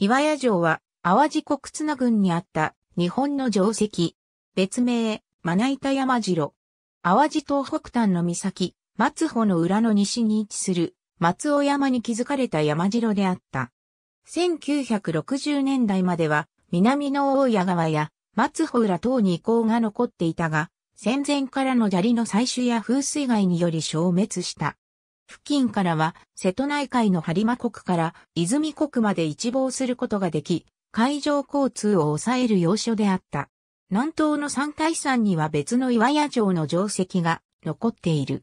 岩屋城は、淡路国綱郡にあった日本の城跡。別名、まな板山城。淡路東北端の岬、松穂の裏の西に位置する松尾山に築かれた山城であった。1960年代までは南の大谷川や松穂浦等に遺構が残っていたが、戦前からの砂利の採取や風水害により消滅した。付近からは、瀬戸内海の播磨国から泉国まで一望することができ、海上交通を抑える要所であった。南東の三海山には別の岩屋城の城跡が残っている。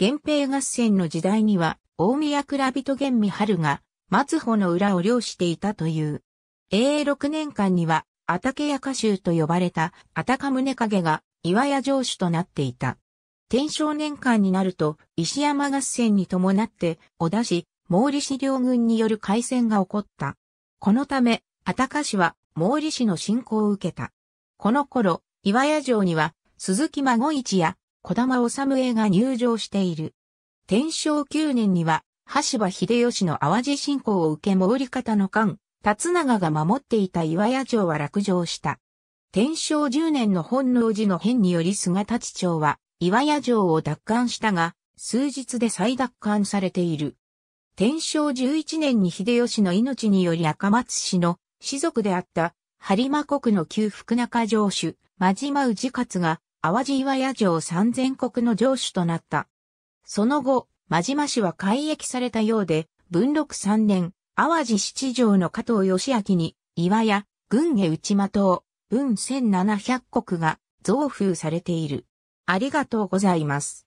源平合戦の時代には、大宮倉人玄美春が、松穂の裏を漁していたという。永六年間には、あたけやか州と呼ばれた、あたか宗影が、岩屋城主となっていた。天正年間になると、石山合戦に伴って、小田市、毛利氏両軍による海戦が起こった。このため、たか氏は毛利氏の侵攻を受けた。この頃、岩屋城には、鈴木孫一や小玉治衛が入城している。天正9年には、橋場秀吉の淡路侵攻を受け毛利方の間、辰長が守っていた岩屋城は落城した。天正10年の本能寺の変により菅地町は岩屋城を奪還したが、数日で再奪還されている。天正11年に秀吉の命により赤松氏の士族であった、播磨国の旧福中城主、真島氏勝が、淡路岩屋城三千国の城主となった。その後、真島氏は改易されたようで、文禄三年、淡路七条の加藤義明に、岩屋、郡へ内間を、文千七百国が、増封されている。ありがとうございます。